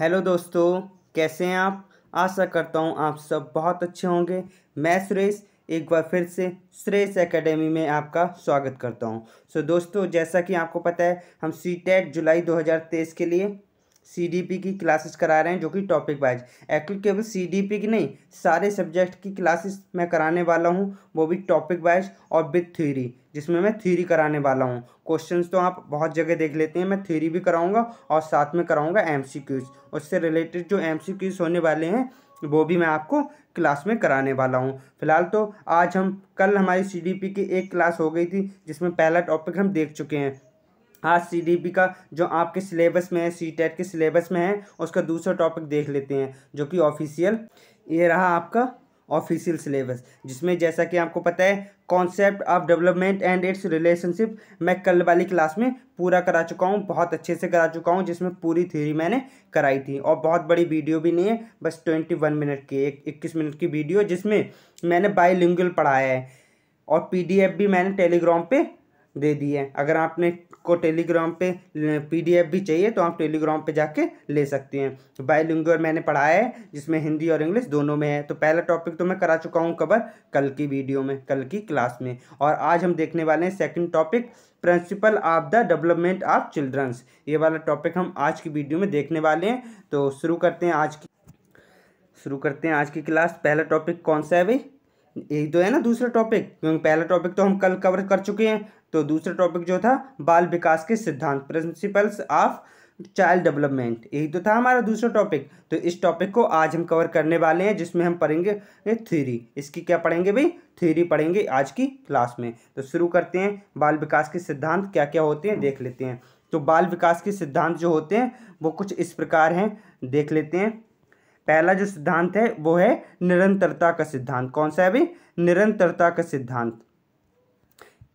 hello दोस्तों कैसे हैं आप आशा करता हूं आप सब बहुत अच्छे होंगे मैं सुरेश एक बार फिर से सुरेश एकेडमी में आपका स्वागत करता हूं सो so, दोस्तों जैसा कि आपको पता है हम सी टेट e जुलाई 2023 के लिए सीडीपी की क्लासेस करा रहे हैं जो कि टॉपिक वाइज एक्चुअली केवल सीडीपी की नहीं सारे सब्जेक्ट की क्लासेस मैं कराने वाला हूँ वो भी टॉपिक वाइज और विथ थ्योरी जिसमें मैं थ्योरी कराने वाला हूँ क्वेश्चन तो आप बहुत जगह देख लेते हैं मैं थ्योरी भी कराऊँगा और साथ में कराऊँगा एम उससे रिलेटेड जो एम होने वाले हैं वो भी मैं आपको क्लास में कराने वाला हूँ फिलहाल तो आज हम कल हमारी सी की एक क्लास हो गई थी जिसमें पहला टॉपिक हम देख चुके हैं आज सी का जो आपके सिलेबस में है सी टेट e के सिलेबस में है उसका दूसरा टॉपिक देख लेते हैं जो कि ऑफिशियल ये रहा आपका ऑफिशियल सिलेबस जिसमें जैसा कि आपको पता है concept of development and its relationship मैं कल वाली क्लास में पूरा करा चुका हूँ बहुत अच्छे से करा चुका हूँ जिसमें पूरी थ्योरी मैंने कराई थी और बहुत बड़ी वीडियो भी नहीं है बस ट्वेंटी वन मिनट की एक इक्कीस मिनट की वीडियो जिसमें मैंने बाईलिंगुअल पढ़ाया है और पी भी मैंने टेलीग्राम पर दे दी है अगर आपने को टेलीग्राम पे पीडीएफ भी चाहिए तो आप टेलीग्राम पे जाके ले सकते हैं बायोलिंगुअल मैंने पढ़ाया है जिसमें हिंदी और इंग्लिश दोनों में है तो पहला टॉपिक तो मैं करा चुका हूँ कवर कल की वीडियो में कल की क्लास में और आज हम देखने वाले हैं second topic principle of the development of childrens ये वाला टॉपिक हम आज की वीडियो में देखने वाले हैं तो शुरू करते हैं आज की शुरू करते हैं आज की क्लास पहला टॉपिक कौन सा है भाई यही तो है ना दूसरा टॉपिक क्योंकि पहला टॉपिक तो हम कल कवर कर चुके हैं तो दूसरा टॉपिक जो था बाल विकास के सिद्धांत प्रिंसिपल्स ऑफ चाइल्ड डेवलपमेंट यही तो था हमारा दूसरा टॉपिक तो इस टॉपिक को आज हम कवर करने वाले हैं जिसमें हम पढ़ेंगे थ्योरी इसकी क्या पढ़ेंगे भाई थ्योरी पढ़ेंगे आज की क्लास में तो शुरू करते हैं बाल विकास के सिद्धांत क्या क्या होते हैं देख लेते हैं तो बाल विकास के सिद्धांत जो होते हैं वो कुछ इस प्रकार हैं देख लेते हैं पहला जो सिद्धांत है वो है निरंतरता का सिद्धांत कौन सा है अभी निरंतरता का सिद्धांत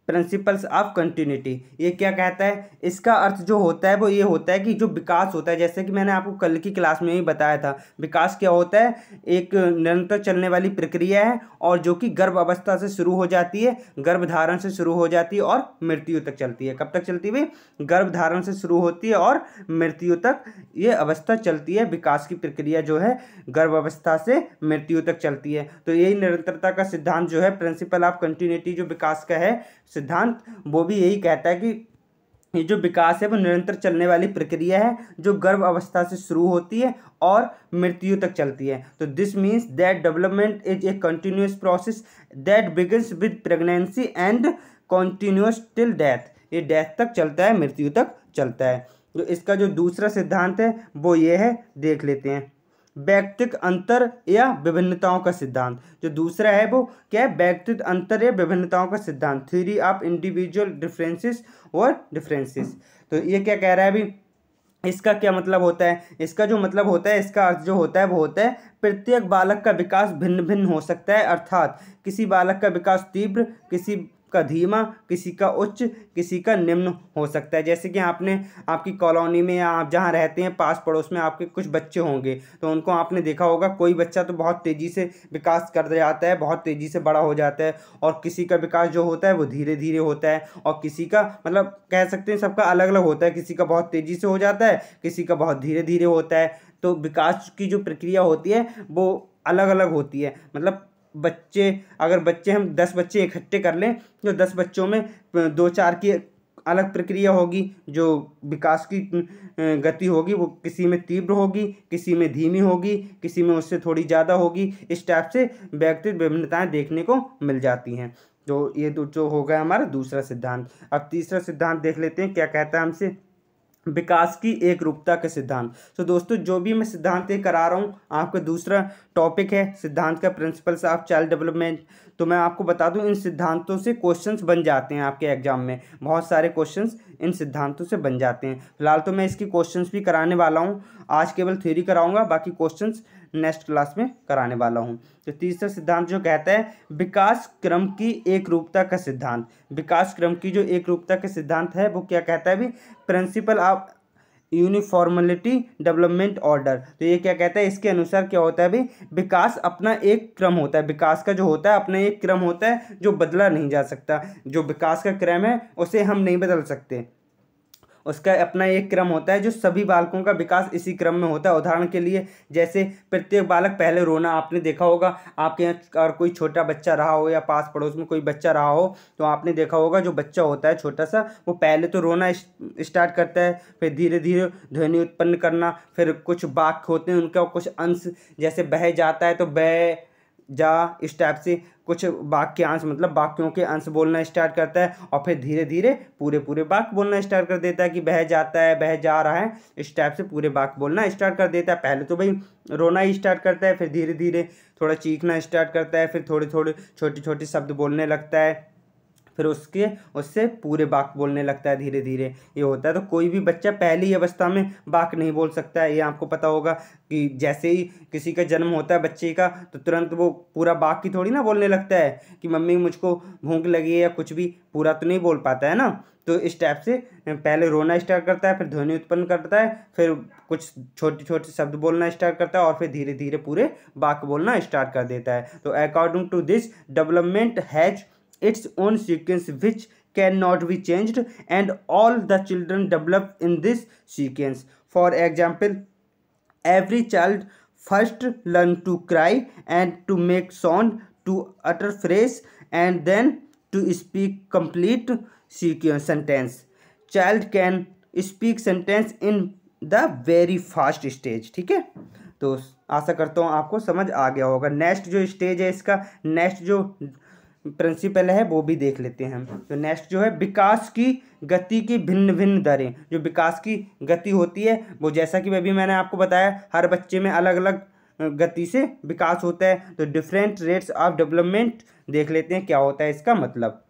प्रिंसिपल्स ऑफ कंटिन्यूटी ये क्या कहता है इसका अर्थ जो होता है वो ये होता है कि जो विकास होता है जैसे कि मैंने आपको कल की क्लास में भी बताया था विकास क्या होता है एक निरंतर चलने वाली प्रक्रिया है और जो कि गर्भ अवस्था से शुरू हो जाती है गर्भधारण से शुरू हो जाती है और मृत्यु तक चलती है कब तक चलती है गर्भधारण से शुरू होती है और मृत्यु तक ये अवस्था चलती है विकास की प्रक्रिया जो है गर्भ अवस्था से मृत्यु तक चलती है तो यही निरंतरता का सिद्धांत जो है प्रिंसिपल ऑफ कंटिन्यूटी जो विकास का है सिद्धांत वो भी यही कहता है कि ये जो विकास है वो निरंतर चलने वाली प्रक्रिया है जो गर्भ अवस्था से शुरू होती है और मृत्यु तक चलती है तो this means that development is a continuous process that begins with pregnancy and continues till death ये डेथ तक चलता है मृत्यु तक चलता है तो इसका जो दूसरा सिद्धांत है वो ये है देख लेते हैं व्यक्तिक अंतर या विभिन्नताओं का सिद्धांत जो दूसरा है वो क्या है व्यक्तिक अंतर या विभिन्नताओं का सिद्धांत थ्योरी ऑफ इंडिविजुअल डिफरेंसेस और डिफरेंसेस तो ये क्या कह रहा है अभी इसका क्या मतलब होता है इसका जो मतलब होता है इसका अर्थ जो होता है वो होता है प्रत्येक बालक का विकास भिन्न भिन्न हो सकता है अर्थात किसी बालक का विकास तीव्र किसी का धीमा किसी का उच्च किसी का निम्न हो सकता है जैसे कि आपने आपकी कॉलोनी में या आप जहाँ रहते हैं पास पड़ोस में आपके कुछ बच्चे होंगे तो उनको आपने देखा होगा कोई बच्चा तो बहुत तेज़ी से विकास कर जाता है बहुत तेज़ी से बड़ा हो जाता है और किसी का विकास जो होता है वो धीरे धीरे होता है और किसी का मतलब कह सकते हैं सबका अलग अलग होता है किसी का बहुत तेज़ी से हो जाता है किसी का बहुत धीरे धीरे होता है तो विकास की जो प्रक्रिया होती है वो अलग अलग होती है मतलब बच्चे अगर बच्चे हम दस बच्चे इकट्ठे कर लें तो दस बच्चों में दो चार की अलग प्रक्रिया होगी जो विकास की गति होगी वो किसी में तीव्र होगी किसी में धीमी होगी किसी में उससे थोड़ी ज़्यादा होगी इस टाइप से व्यक्तित्व विभिन्नताएँ देखने को मिल जाती हैं तो ये तो जो हो गया हमारा दूसरा सिद्धांत अब तीसरा सिद्धांत देख लेते हैं क्या कहता है हमसे विकास की एक रूपता के सिद्धांत तो दोस्तों जो भी मैं सिद्धांत ये करा रहा हूँ आपका दूसरा टॉपिक है सिद्धांत का प्रिंसिपल्स ऑफ चाइल्ड डेवलपमेंट तो मैं आपको बता दूँ इन सिद्धांतों से क्वेश्चंस बन जाते हैं आपके एग्जाम में बहुत सारे क्वेश्चंस इन सिद्धांतों से बन जाते हैं फिलहाल तो मैं इसकी क्वेश्चन भी कराने वाला हूँ आज केवल थ्योरी कराऊँगा बाकी क्वेश्चन नेक्स्ट क्लास में कराने वाला हूँ तो तीसरा सिद्धांत जो कहता है विकास क्रम की एक रूपता का सिद्धांत विकास क्रम की जो एक रूपता का सिद्धांत है वो क्या कहता है भी principle of uniformity development order तो ये क्या कहता है इसके अनुसार क्या होता है भी विकास अपना एक क्रम होता है विकास का जो होता है अपना एक क्रम होता है जो बदला नहीं जा सकता जो विकास का क्रम है उसे हम नहीं बदल सकते उसका अपना एक क्रम होता है जो सभी बालकों का विकास इसी क्रम में होता है उदाहरण के लिए जैसे प्रत्येक बालक पहले रोना आपने देखा होगा आपके यहाँ अगर कोई छोटा बच्चा रहा हो या पास पड़ोस में कोई बच्चा रहा हो तो आपने देखा होगा जो बच्चा होता है छोटा सा वो पहले तो रोना स्टार्ट करता है फिर धीरे धीरे ध्वनि उत्पन्न करना फिर कुछ बाक होते हैं उनका कुछ अंश जैसे बह जाता है तो बह जा इस टाइप से कुछ वाक्यांश मतलब वाक्यों के अंश बोलना स्टार्ट करता है और फिर धीरे धीरे पूरे पूरे वाक्य बोलना स्टार्ट कर देता है कि बह जाता है बह जा रहा है इस टाइप से पूरे वाक्य बोलना स्टार्ट कर देता है पहले तो भाई रोना ही स्टार्ट करता है फिर धीरे धीरे थोड़ा चीखना स्टार्ट करता है फिर थोड़े थोड़े छोटे छोटे शब्द बोलने लगता है फिर उसके उससे पूरे बाक बोलने लगता है धीरे धीरे ये होता है तो कोई भी बच्चा पहली अवस्था में बाक नहीं बोल सकता है ये आपको पता होगा कि जैसे ही किसी का जन्म होता है बच्चे का तो तुरंत वो पूरा बाक की थोड़ी ना बोलने लगता है कि मम्मी मुझको भूख लगी है या कुछ भी पूरा तो नहीं बोल पाता है ना तो इस टाइप से पहले रोना स्टार्ट करता है फिर ध्वनि उत्पन्न करता है फिर कुछ छोटे छोटे शब्द बोलना स्टार्ट करता है और फिर धीरे धीरे पूरे बाक बोलना स्टार्ट कर देता है तो according to this development has its own sequence which cannot be changed and all the children develop in this sequence for example every child first learn to cry and to make sound to utter phrase and then to speak complete sequence sentence child can speak sentence in the very fast stage ठीक है तो आशा करता हूँ आपको समझ आ गया होगा next जो स्टेज है इसका नेक्स्ट जो प्रिंसिपल है वो भी देख लेते हैं हम तो नेक्स्ट जो है विकास की गति की भिन्न भिन्न दरें जो विकास की गति होती है वो जैसा कि अभी मैंने आपको बताया हर बच्चे में अलग अलग गति से विकास होता है तो डिफरेंट रेट्स ऑफ डेवलपमेंट देख लेते हैं क्या होता है इसका मतलब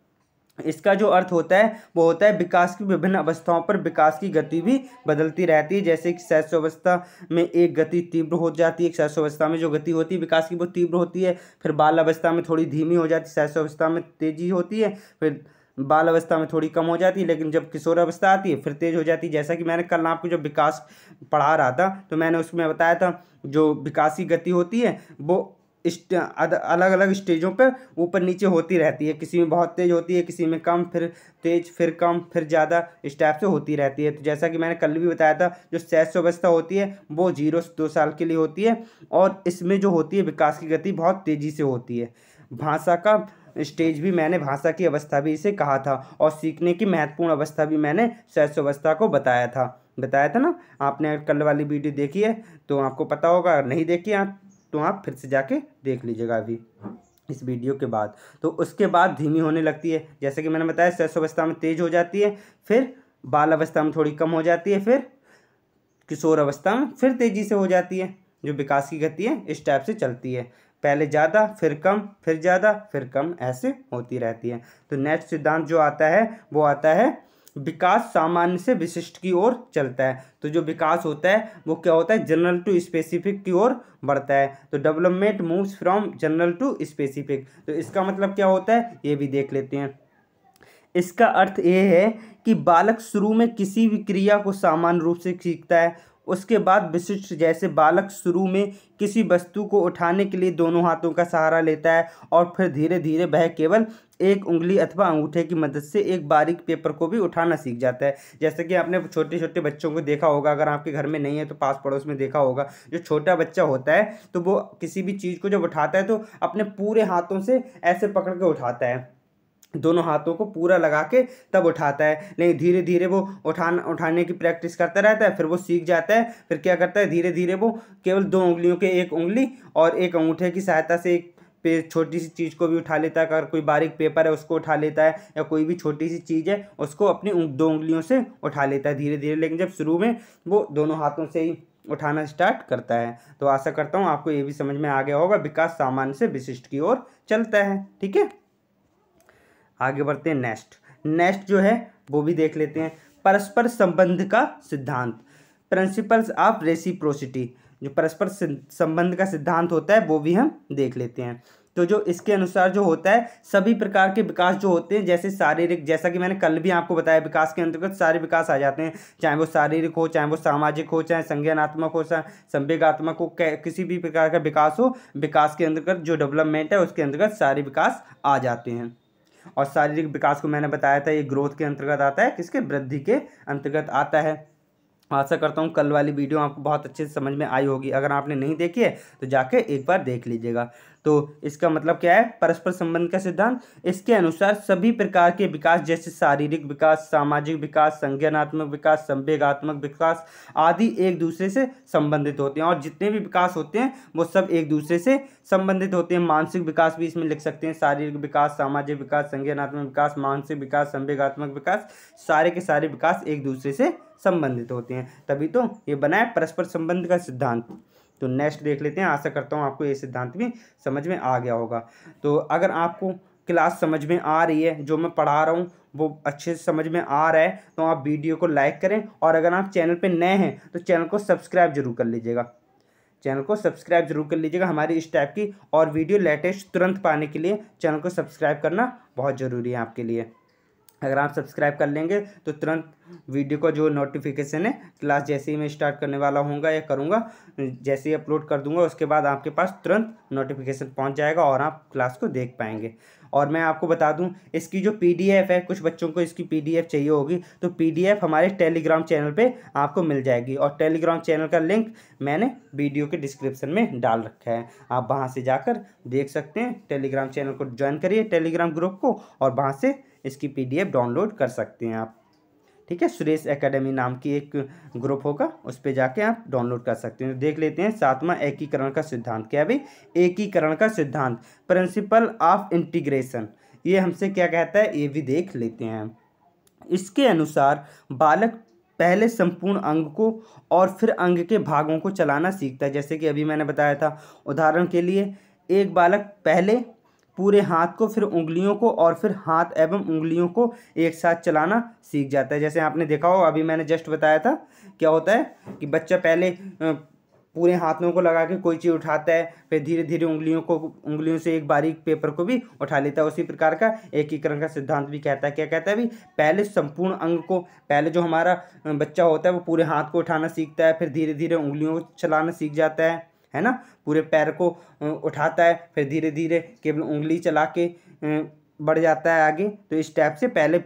इसका जो अर्थ होता है वो होता है विकास की विभिन्न अवस्थाओं पर विकास की गति भी बदलती रहती है जैसे कि अवस्था में एक गति तीव्र हो जाती है अवस्था में जो गति होती है विकास की वो तीव्र होती है फिर बाल अवस्था में थोड़ी धीमी हो जाती है अवस्था में तेजी होती है फिर बाल अवस्था में थोड़ी कम हो जाती है लेकिन जब किशोर अवस्था आती है फिर तेज हो जाती है जैसा कि मैंने कल आपको जब विकास पढ़ा रहा था तो मैंने उसमें बताया था जो विकास की गति होती है वो अलग अलग स्टेजों पर ऊपर नीचे होती रहती है किसी में बहुत तेज़ होती है किसी में कम फिर तेज़ फिर कम फिर ज़्यादा इस टाइप से होती रहती है तो जैसा कि मैंने कल भी बताया था जो सैस अवस्था होती है वो जीरो से दो साल के लिए होती है और इसमें जो होती है विकास की गति बहुत तेज़ी से होती है भाषा का स्टेज भी मैंने भाषा की अवस्था भी इसे कहा था और सीखने की महत्वपूर्ण अवस्था भी मैंने अवस्था को बताया था बताया था ना आपने कल वाली वीडियो देखी है तो आपको पता होगा नहीं देखी आप तो आप फिर से जाके देख लीजिएगा अभी इस वीडियो के बाद तो उसके बाद धीमी होने लगती है जैसे कि मैंने बताया अवस्था में तेज हो जाती है फिर बाल अवस्था में थोड़ी कम हो जाती है फिर किशोर अवस्था में फिर तेज़ी से हो जाती है जो विकास की गति है इस टाइप से चलती है पहले ज़्यादा फिर कम फिर ज़्यादा फिर कम ऐसे होती रहती है तो नेक्स्ट सिद्धांत जो आता है वो आता है विकास सामान्य से विशिष्ट की ओर चलता है तो जो विकास होता है वो क्या होता है जनरल टू स्पेसिफिक की ओर बढ़ता है तो development moves from general to specific तो इसका मतलब क्या होता है ये भी देख लेते हैं इसका अर्थ ये है कि बालक शुरू में किसी भी क्रिया को सामान्य रूप से सीखता है उसके बाद विशिष्ट जैसे बालक शुरू में किसी वस्तु को उठाने के लिए दोनों हाथों का सहारा लेता है और फिर धीरे धीरे वह केवल एक उंगली अथवा अंगूठे की मदद से एक बारीक पेपर को भी उठाना सीख जाता है जैसे कि आपने छोटे छोटे बच्चों को देखा होगा अगर आपके घर में नहीं है तो पास पड़ोस में देखा होगा जो छोटा बच्चा होता है तो वो किसी भी चीज़ को जब उठाता है तो अपने पूरे हाथों से ऐसे पकड़ के उठाता है दोनों हाथों को पूरा लगा के तब उठाता है लेकिन धीरे धीरे वो उठाना उठाने की प्रैक्टिस करता रहता है फिर वो सीख जाता है फिर क्या करता है धीरे धीरे वो केवल दो उंगलियों के एक उंगली और एक अंगूठे की सहायता से एक पे छोटी सी चीज़ को भी उठा लेता है अगर कोई बारीक पेपर है उसको उठा लेता है या कोई भी छोटी सी चीज़ है उसको अपनी दो उंगलियों से उठा लेता है धीरे धीरे लेकिन जब शुरू में वो दोनों हाथों से ही उठाना स्टार्ट करता है तो आशा करता हूँ आपको ये भी समझ में आ गया होगा विकास सामान्य से विशिष्ट की ओर चलता है ठीक है आगे बढ़ते हैं नेक्स्ट नेक्स्ट जो है वो भी देख लेते हैं परस्पर संबंध का सिद्धांत प्रिंसिपल्स ऑफ रेसिप्रोसिटी जो परस्पर संबंध का सिद्धांत होता है वो भी हम देख लेते हैं तो जो इसके अनुसार जो होता है सभी प्रकार के विकास जो होते हैं जैसे शारीरिक जैसा कि मैंने कल भी आपको बताया विकास के अंतर्गत सारे विकास आ जाते हैं चाहे वो शारीरिक हो चाहे वो सामाजिक हो चाहे संज्ञानात्मक हो चाहे संवेगात्मक हो किसी भी प्रकार का विकास हो विकास के अंतर्गत जो डेवलपमेंट है उसके अंतर्गत सारे विकास आ जाते हैं और शारीरिक विकास को मैंने बताया था ये ग्रोथ के अंतर्गत आता है किसके वृद्धि के अंतर्गत आता है आशा करता हूँ कल वाली वीडियो आपको बहुत अच्छे से समझ में आई होगी अगर आपने नहीं देखी है तो जाके एक बार देख लीजिएगा तो इसका मतलब क्या है परस्पर संबंध का सिद्धांत इसके अनुसार सभी प्रकार के विकास जैसे शारीरिक विकास सामाजिक विकास संज्ञानात्मक विकास संवेगात्मक विकास आदि एक दूसरे से संबंधित होते हैं और जितने भी विकास होते हैं वो सब एक दूसरे से संबंधित होते हैं मानसिक विकास भी इसमें लिख सकते हैं शारीरिक विकास सामाजिक विकास संज्ञानात्मक विकास मानसिक विकास संवेगात्मक विकास सारे के सारे विकास एक दूसरे से संबंधित होते हैं तभी तो ये बनाए परस्पर संबंध का सिद्धांत तो नेक्स्ट देख लेते हैं आशा करता हूँ आपको ये सिद्धांत भी समझ में आ गया होगा तो अगर आपको क्लास समझ में आ रही है जो मैं पढ़ा रहा हूँ वो अच्छे से समझ में आ रहा है तो आप वीडियो को लाइक करें और अगर आप चैनल पर नए हैं तो चैनल को सब्सक्राइब जरूर कर लीजिएगा चैनल को सब्सक्राइब जरूर कर लीजिएगा हमारी इस टाइप की और वीडियो लेटेस्ट तुरंत पाने के लिए चैनल को सब्सक्राइब करना बहुत ज़रूरी है आपके लिए अगर आप सब्सक्राइब कर लेंगे तो तुरंत वीडियो का जो नोटिफिकेशन है क्लास जैसे ही मैं स्टार्ट करने वाला हूँ या करूँगा जैसे ही अपलोड कर दूंगा उसके बाद आपके पास तुरंत नोटिफिकेशन पहुँच जाएगा और आप क्लास को देख पाएंगे और मैं आपको बता दूँ इसकी जो पी है कुछ बच्चों को इसकी पी चाहिए होगी तो पी हमारे टेलीग्राम चैनल पर आपको मिल जाएगी और टेलीग्राम चैनल का लिंक मैंने वीडियो के डिस्क्रिप्शन में डाल रखा है आप वहाँ से जाकर देख सकते हैं टेलीग्राम चैनल को ज्वाइन करिए टेलीग्राम ग्रुप को और वहाँ से इसकी पीडीएफ डाउनलोड कर सकते हैं आप ठीक है सुरेश एकेडमी नाम की एक ग्रुप होगा उस पर जाके आप डाउनलोड कर सकते हैं देख लेते हैं सातवां एकीकरण का सिद्धांत क्या भाई एकीकरण का सिद्धांत प्रिंसिपल ऑफ इंटीग्रेशन ये हमसे क्या कहता है ये भी देख लेते हैं इसके अनुसार बालक पहले संपूर्ण अंग को और फिर अंग के भागों को चलाना सीखता है जैसे कि अभी मैंने बताया था उदाहरण के लिए एक बालक पहले पूरे हाथ को फिर उंगलियों को और फिर हाथ एवं उंगलियों को एक साथ चलाना सीख जाता है जैसे आपने देखा हो अभी मैंने जस्ट बताया था क्या होता है कि बच्चा पहले पूरे हाथों को लगा के कोई चीज़ उठाता है फिर धीरे धीरे उंगलियों को उंगलियों से एक बारीक पेपर को भी उठा लेता है उसी प्रकार का एकीकरण का सिद्धांत भी कहता है क्या कहता है भी पहले संपूर्ण अंग को पहले जो हमारा बच्चा होता है वो पूरे हाथ को उठाना सीखता है फिर धीरे धीरे उंगलियों को चलाना सीख जाता है है ना पूरे पैर को उठाता है फिर धीरे धीरे केवल उंगली चला के बढ़ जाता है आगे तो इस टाइप से पहले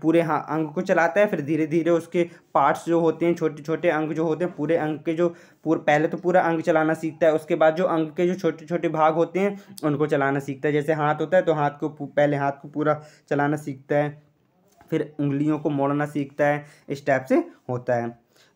पूरे हाँ अंग को चलाता है फिर धीरे धीरे उसके पार्ट्स जो होते हैं छोटे छोटे अंग जो होते हैं पूरे अंग के जो पूरे पहले तो पूरा अंग चलाना सीखता है उसके बाद जो अंग के जो छोटे छोटे भाग होते हैं उनको चलाना सीखता है जैसे हाथ होता है तो हाथ को पहले हाथ को पूरा चलाना सीखता है फिर उंगलियों को मोड़ना सीखता है इस टाइप से होता है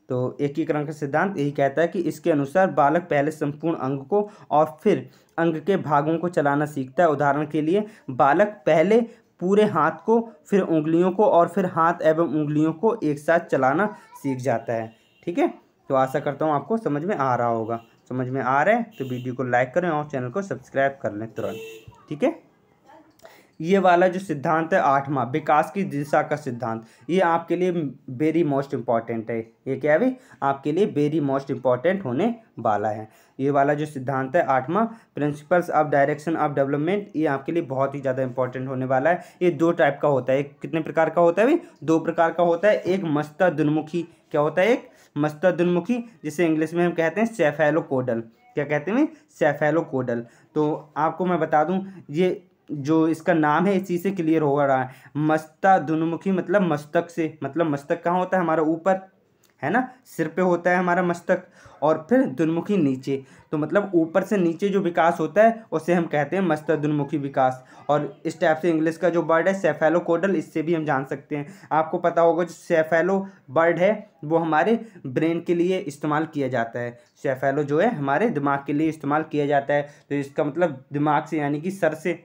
तो एकीकरण का सिद्धांत यही कहता है कि इसके अनुसार बालक पहले संपूर्ण अंग को और फिर अंग के भागों को चलाना सीखता है उदाहरण के लिए बालक पहले पूरे हाथ को फिर उंगलियों को और फिर हाथ एवं उंगलियों को एक साथ चलाना सीख जाता है ठीक है तो आशा करता हूँ आपको समझ में आ रहा होगा समझ में आ रहा है तो वीडियो को लाइक करें और चैनल को सब्सक्राइब कर लें तुरंत ठीक है ये वाला जो सिद्धांत है आठवां विकास की दिशा का सिद्धांत ये आपके लिए वेरी मोस्ट इम्पॉर्टेंट है ये क्या है भाई आपके लिए वेरी मोस्ट इम्पॉर्टेंट होने वाला है ये वाला जो सिद्धांत है आठवां principles of direction of development ये आपके लिए बहुत ही ज़्यादा इंपॉर्टेंट होने वाला है ये दो टाइप का होता है एक कितने प्रकार का होता है भाई दो प्रकार का होता है एक मस्ता दुन्मुखी क्या होता है एक मस्ता दुन्मुखी जिसे इंग्लिश में हम कहते हैं सेफेलो कोडल क्या कहते हैं सेफेलो कोडल तो आपको मैं बता दूं ये जो इसका नाम है इसी से क्लियर हो रहा है मस्ता दुनमुखी मतलब मस्तक से मतलब मस्तक कहाँ होता है हमारा ऊपर है ना सिर पे होता है हमारा मस्तक और फिर दुनमुखी नीचे तो मतलब ऊपर से नीचे जो विकास होता है उसे हम कहते हैं मस्तक दुनमुखी विकास और इस टाइप से इंग्लिश का जो बर्ड है सेफेलो कोडल इससे भी हम जान सकते हैं आपको पता होगा जो सेफेलो बर्ड है वो हमारे ब्रेन के लिए इस्तेमाल किया जाता है सेफेलो जो है हमारे दिमाग के लिए इस्तेमाल किया जाता है तो इसका मतलब दिमाग से यानी कि सर से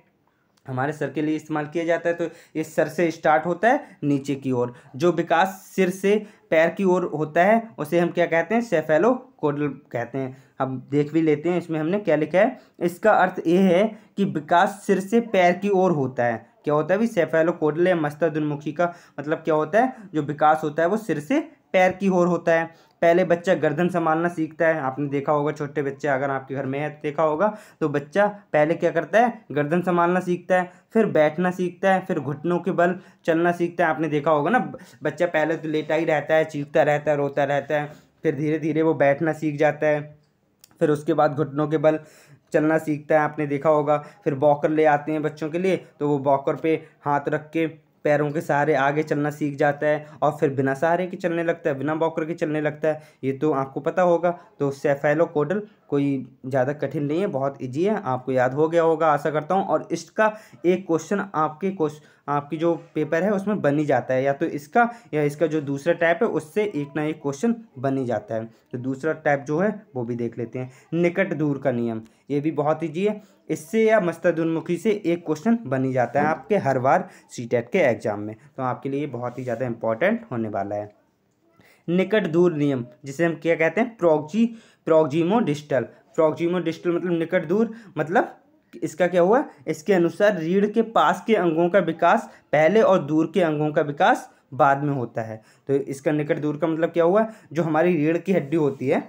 हमारे सर के लिए इस्तेमाल किया जाता है तो इस सर से स्टार्ट होता है नीचे की ओर जो विकास सिर से पैर की ओर होता है उसे हम क्या कहते हैं सेफेलो कोडल कहते हैं अब देख भी लेते हैं इसमें हमने क्या लिखा है इसका अर्थ ये है कि विकास सिर से पैर की ओर होता है क्या होता है भी सेफेलो कोडल या मस्तद उन्मुखी का मतलब क्या होता है जो विकास होता है वो सिर से पैर की ओर होता है पहले बच्चा गर्दन संभालना सीखता है आपने देखा होगा छोटे बच्चे अगर आपके घर में है तो देखा होगा तो बच्चा पहले क्या करता है गर्दन संभालना सीखता है फिर बैठना सीखता है फिर घुटनों के बल चलना सीखता है आपने देखा होगा ना बच्चा पहले तो लेटा ही रहता है चीखता रहता है रोता रहता है फिर धीरे धीरे वो बैठना सीख जाता है फिर उसके बाद घुटनों के बल चलना सीखता है आपने देखा होगा फिर बॉकर ले आते हैं बच्चों के लिए तो वो बॉकर पे हाथ रख के पैरों के सहारे आगे चलना सीख जाता है और फिर बिना सहारे के चलने लगता है बिना बॉकर के चलने लगता है ये तो आपको पता होगा तो सेफेलोकोडल कोई ज़्यादा कठिन नहीं है बहुत ईजी है आपको याद हो गया होगा आशा करता हूँ और इसका एक क्वेश्चन आपके क्वेश्चन आपकी जो पेपर है उसमें बन ही जाता है या तो इसका या इसका जो दूसरा टाइप है उससे एक ना एक क्वेश्चन बन ही जाता है तो दूसरा टाइप जो है वो भी देख लेते हैं निकट दूर का नियम ये भी बहुत ईजी है इससे या मस्तदुन्मुखी से एक क्वेश्चन बन ही जाता है आपके हर बार सी e के एग्ज़ाम में तो आपके लिए बहुत ही ज़्यादा इंपॉर्टेंट होने वाला है निकट दूर नियम जिसे हम क्या कहते हैं प्रोगजी प्रोगजीमो डिजिटल प्रोगजीमो डिजिटल मतलब निकट दूर मतलब इसका क्या हुआ इसके अनुसार रीढ़ के पास के अंगों का विकास पहले और दूर के अंगों का विकास बाद में होता है तो इसका निकट दूर का मतलब क्या हुआ जो हमारी रीढ़ की हड्डी होती है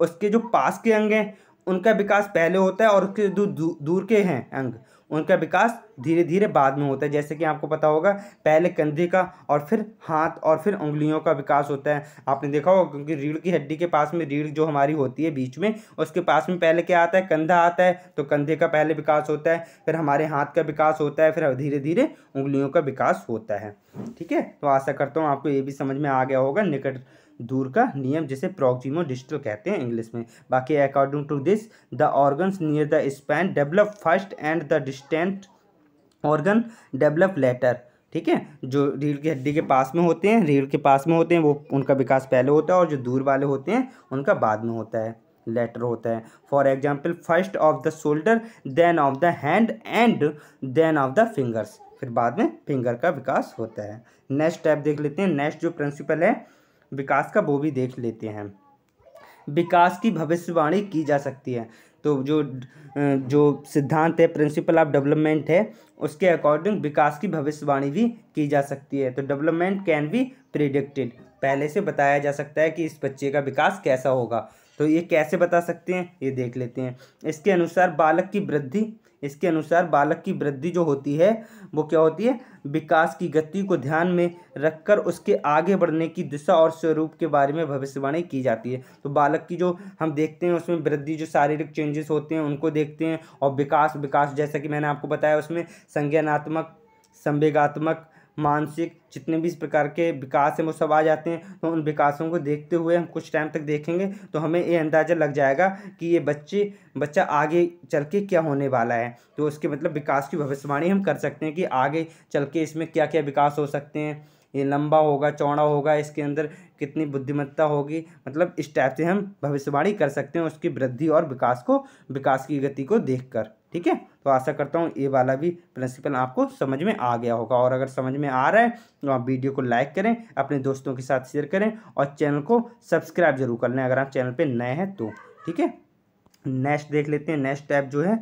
उसके जो पास के अंग हैं उनका विकास पहले होता है और उसके जो दूर के हैं अंग उनका विकास धीरे धीरे बाद में होता है जैसे कि आपको पता होगा पहले कंधे का और फिर हाथ और फिर उंगलियों का विकास होता है आपने देखा होगा क्योंकि रीढ़ की हड्डी के पास में रीढ़ जो हमारी होती है बीच में उसके पास में पहले क्या आता है कंधा आता है तो कंधे का पहले विकास होता है फिर हमारे हाथ का विकास होता है फिर धीरे धीरे उंगलियों का विकास होता है ठीक है तो आशा करता हूँ आपको ये भी समझ में आ गया होगा निकट दूर का नियम जिसे प्रोक्सिमो डिजिटल कहते हैं इंग्लिश में बाकी according to this the organs near the spine develop first and the distant organ develop later ठीक है जो रीढ़ की हड्डी के पास में होते हैं रीढ़ के पास में होते हैं वो उनका विकास पहले होता है और जो दूर वाले होते हैं उनका बाद में होता है लेटर होता है for example first of the shoulder then of the hand and then of the fingers फिर बाद में फिंगर का विकास होता है नेक्स्ट टाइप देख लेते हैं नेक्स्ट जो प्रिंसिपल है विकास का वो भी देख लेते हैं विकास की भविष्यवाणी की जा सकती है तो जो जो सिद्धांत है प्रिंसिपल ऑफ डेवलपमेंट है उसके अकॉर्डिंग विकास की भविष्यवाणी भी की जा सकती है तो डेवलपमेंट कैन बी प्रिडिक्टेड पहले से बताया जा सकता है कि इस बच्चे का विकास कैसा होगा तो ये कैसे बता सकते हैं ये देख लेते हैं इसके अनुसार बालक की वृद्धि इसके अनुसार बालक की वृद्धि जो होती है वो क्या होती है विकास की गति को ध्यान में रखकर उसके आगे बढ़ने की दिशा और स्वरूप के बारे में भविष्यवाणी की जाती है तो बालक की जो हम देखते हैं उसमें वृद्धि जो शारीरिक चेंजेस होते हैं उनको देखते हैं और विकास विकास जैसा कि मैंने आपको बताया उसमें संज्ञानात्मक संवेगात्मक मानसिक जितने भी इस प्रकार के विकास हैं वो सब आ जाते हैं तो उन विकासों को देखते हुए हम कुछ टाइम तक देखेंगे तो हमें ये अंदाज़ा लग जाएगा कि ये बच्चे बच्चा आगे चल के क्या होने वाला है तो उसके मतलब विकास की भविष्यवाणी हम कर सकते हैं कि आगे चल के इसमें क्या क्या विकास हो सकते हैं ये लंबा होगा चौड़ा होगा इसके अंदर कितनी बुद्धिमत्ता होगी मतलब इस टाइप से हम भविष्यवाणी कर सकते हैं उसकी वृद्धि और विकास को विकास की गति को देखकर ठीक है तो आशा करता हूँ ये वाला भी प्रिंसिपल आपको समझ में आ गया होगा और अगर समझ में आ रहा है तो आप वीडियो को लाइक करें अपने दोस्तों के साथ शेयर करें और चैनल को सब्सक्राइब जरूर कर लें अगर आप चैनल पर नए हैं तो ठीक है नेक्स्ट देख लेते हैं नेक्स्ट ऐप जो है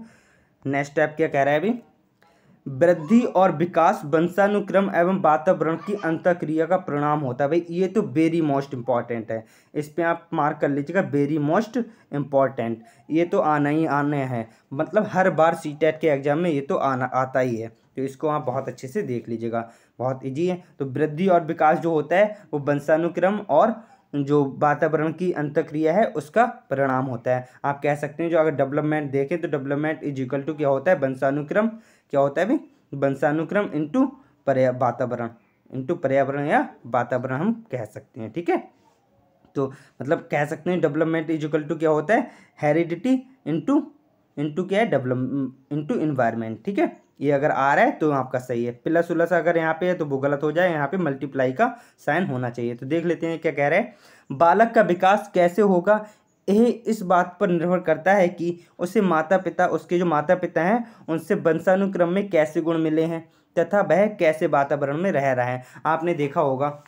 नेक्स्ट टाइप क्या कह रहा है अभी वृद्धि और विकास वंशानुक्रम एवं वातावरण की अंतक्रिया का परिणाम होता है भाई ये तो वेरी मोस्ट इम्पॉर्टेंट है इस पर आप मार्क कर लीजिएगा वेरी मोस्ट इम्पॉर्टेंट ये तो आना ही आने हैं मतलब हर बार सी टेट e के एग्जाम में ये तो आना आता ही है तो इसको आप बहुत अच्छे से देख लीजिएगा बहुत ईजी है तो वृद्धि और विकास जो होता है वो वंशानुक्रम और जो वातावरण की अंतक्रिया है उसका परिणाम होता है आप कह सकते हैं जो अगर डेवलपमेंट देखें तो डेवलपमेंट इज इक्वल टू क्या होता है वंशानुक्रम क्या होता है भाई वंशानुक्रम इंटू वातावरण इंटू पर्यावरण या वातावरण हम कह सकते हैं ठीक है तो मतलब कह सकते हैं डेवलपमेंट इजिकल टू क्या होता है हेरिडिटी इंटू इंटू क्या है डेवलप इंटू इन्वायरमेंट ठीक है ये अगर आ रहा है तो आपका सही है प्लस उलस अगर यहाँ पे है तो वो गलत हो जाए यहाँ पे मल्टीप्लाई का साइन होना चाहिए तो देख लेते हैं क्या कह रहे हैं बालक का विकास कैसे होगा यही इस बात पर निर्भर करता है कि उसे माता पिता उसके जो माता पिता हैं उनसे वंशानुक्रम में कैसे गुण मिले हैं तथा वह कैसे वातावरण में रह रहा है आपने देखा होगा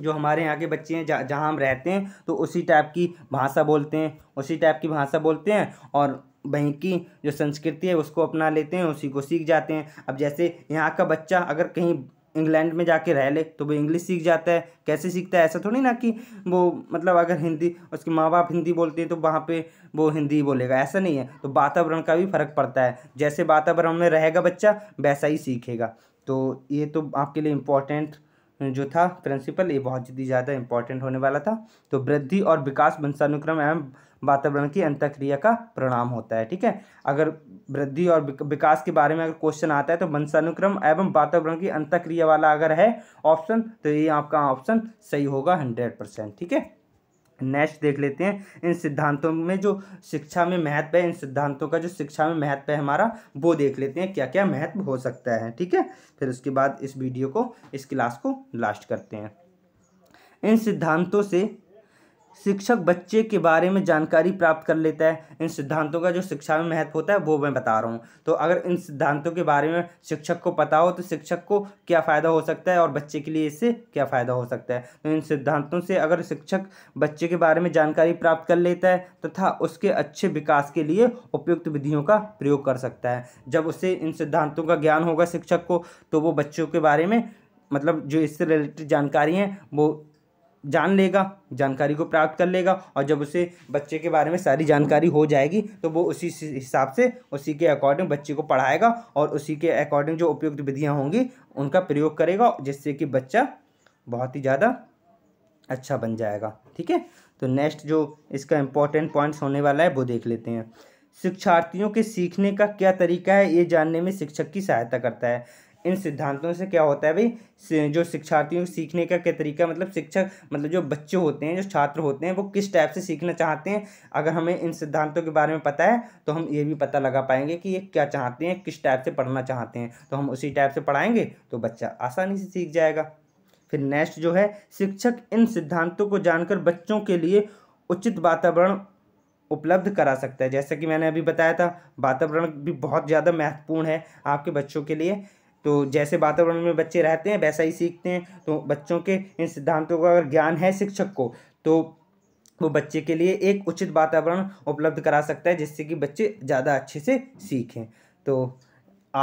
जो हमारे यहाँ के बच्चे हैं जहाँ हम रहते हैं तो उसी टाइप की भाषा बोलते हैं उसी टाइप की भाषा बोलते हैं और वहीं की जो संस्कृति है उसको अपना लेते हैं उसी को सीख जाते हैं अब जैसे यहाँ का बच्चा अगर कहीं इंग्लैंड में जाके रह ले तो वो इंग्लिश सीख जाता है कैसे सीखता है ऐसा थोड़ी ना कि वो मतलब अगर हिंदी उसके माँ बाप हिंदी बोलते हैं तो वहाँ पे वो हिंदी बोलेगा ऐसा नहीं है तो वातावरण का भी फ़र्क पड़ता है जैसे वातावरण में रहेगा बच्चा वैसा ही सीखेगा तो ये तो आपके लिए इम्पोर्टेंट जो था प्रिंसिपल ये बहुत ही ज़्यादा इंपॉर्टेंट होने वाला था तो वृद्धि और विकास वंशानुक्रम एवं वातावरण की अंतक्रिया का परिणाम होता है ठीक है अगर वृद्धि और विकास के बारे में अगर क्वेश्चन आता है तो वंशानुक्रम एवं वातावरण की अंतक्रिया वाला अगर है ऑप्शन तो ये आपका ऑप्शन सही होगा हंड्रेड परसेंट ठीक है नेक्स्ट देख लेते हैं इन सिद्धांतों में जो शिक्षा में महत्व है इन सिद्धांतों का जो शिक्षा में महत्व है हमारा वो देख लेते हैं क्या क्या महत्व हो सकता है ठीक है फिर उसके बाद इस वीडियो को इस क्लास को लास्ट करते हैं इन सिद्धांतों से शिक्षक बच्चे के बारे में जानकारी प्राप्त कर लेता है इन सिद्धांतों का जो शिक्षा में महत्व होता है वो मैं बता रहा हूँ तो अगर इन सिद्धांतों के बारे में शिक्षक को पता हो तो शिक्षक को क्या फ़ायदा हो सकता है और बच्चे के लिए इससे क्या फ़ायदा हो सकता है तो इन सिद्धांतों से अगर शिक्षक बच्चे के बारे में जानकारी प्राप्त कर लेता है तथा तो उसके अच्छे विकास के लिए उपयुक्त विधियों का प्रयोग कर सकता है जब उसे इन सिद्धांतों का ज्ञान होगा शिक्षक को तो वो बच्चों के बारे में मतलब जो इससे रिलेटेड जानकारी हैं वो जान लेगा जानकारी को प्राप्त कर लेगा और जब उसे बच्चे के बारे में सारी जानकारी हो जाएगी तो वो उसी हिसाब से उसी के अकॉर्डिंग बच्चे को पढ़ाएगा और उसी के अकॉर्डिंग जो उपयुक्त विधियाँ होंगी उनका प्रयोग करेगा जिससे कि बच्चा बहुत ही ज़्यादा अच्छा बन जाएगा ठीक है तो नेक्स्ट जो इसका इम्पोर्टेंट पॉइंट्स होने वाला है वो देख लेते हैं शिक्षार्थियों के सीखने का क्या तरीका है ये जानने में शिक्षक की सहायता करता है इन सिद्धांतों से क्या होता है भाई जो शिक्षार्थियों को सीखने का क्या तरीका मतलब शिक्षक मतलब जो बच्चे होते हैं जो छात्र होते हैं वो किस टाइप से सीखना चाहते हैं अगर हमें इन सिद्धांतों के बारे में पता है तो हम ये भी पता लगा पाएंगे कि ये क्या चाहते हैं किस टाइप से पढ़ना चाहते हैं तो हम उसी टाइप से पढ़ाएंगे तो बच्चा आसानी से सीख जाएगा फिर नेक्स्ट जो है शिक्षक इन सिद्धांतों को जानकर बच्चों के लिए उचित वातावरण उपलब्ध करा सकता है जैसा कि मैंने अभी बताया था वातावरण भी बहुत ज़्यादा महत्वपूर्ण है आपके बच्चों के लिए तो जैसे वातावरण में बच्चे रहते हैं वैसा ही सीखते हैं तो बच्चों के इन सिद्धांतों का अगर ज्ञान है शिक्षक को तो वो बच्चे के लिए एक उचित वातावरण उपलब्ध करा सकता है जिससे कि बच्चे ज़्यादा अच्छे से सीखें तो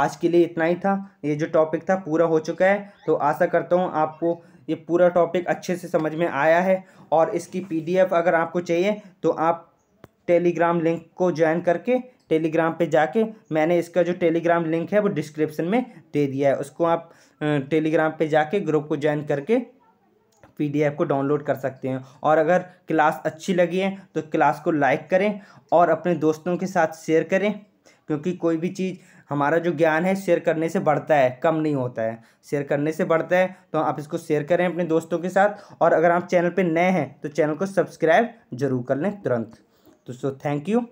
आज के लिए इतना ही था ये जो टॉपिक था पूरा हो चुका है तो आशा करता हूँ आपको ये पूरा टॉपिक अच्छे से समझ में आया है और इसकी पीडीएफ अगर आपको चाहिए तो आप टेलीग्राम लिंक को ज्वाइन करके टेलीग्राम पे जाके मैंने इसका जो टेलीग्राम लिंक है वो डिस्क्रिप्शन में दे दिया है उसको आप टेलीग्राम पे जाके ग्रुप को ज्वाइन करके पीडीएफ को डाउनलोड कर सकते हैं और अगर क्लास अच्छी लगी है तो क्लास को लाइक करें और अपने दोस्तों के साथ शेयर करें क्योंकि कोई भी चीज़ हमारा जो ज्ञान है शेयर करने से बढ़ता है कम नहीं होता है शेयर करने से बढ़ता है तो आप इसको शेयर करें अपने दोस्तों के साथ और अगर आप चैनल पर नए हैं तो चैनल को सब्सक्राइब जरूर कर लें तुरंत तो सो थैंक यू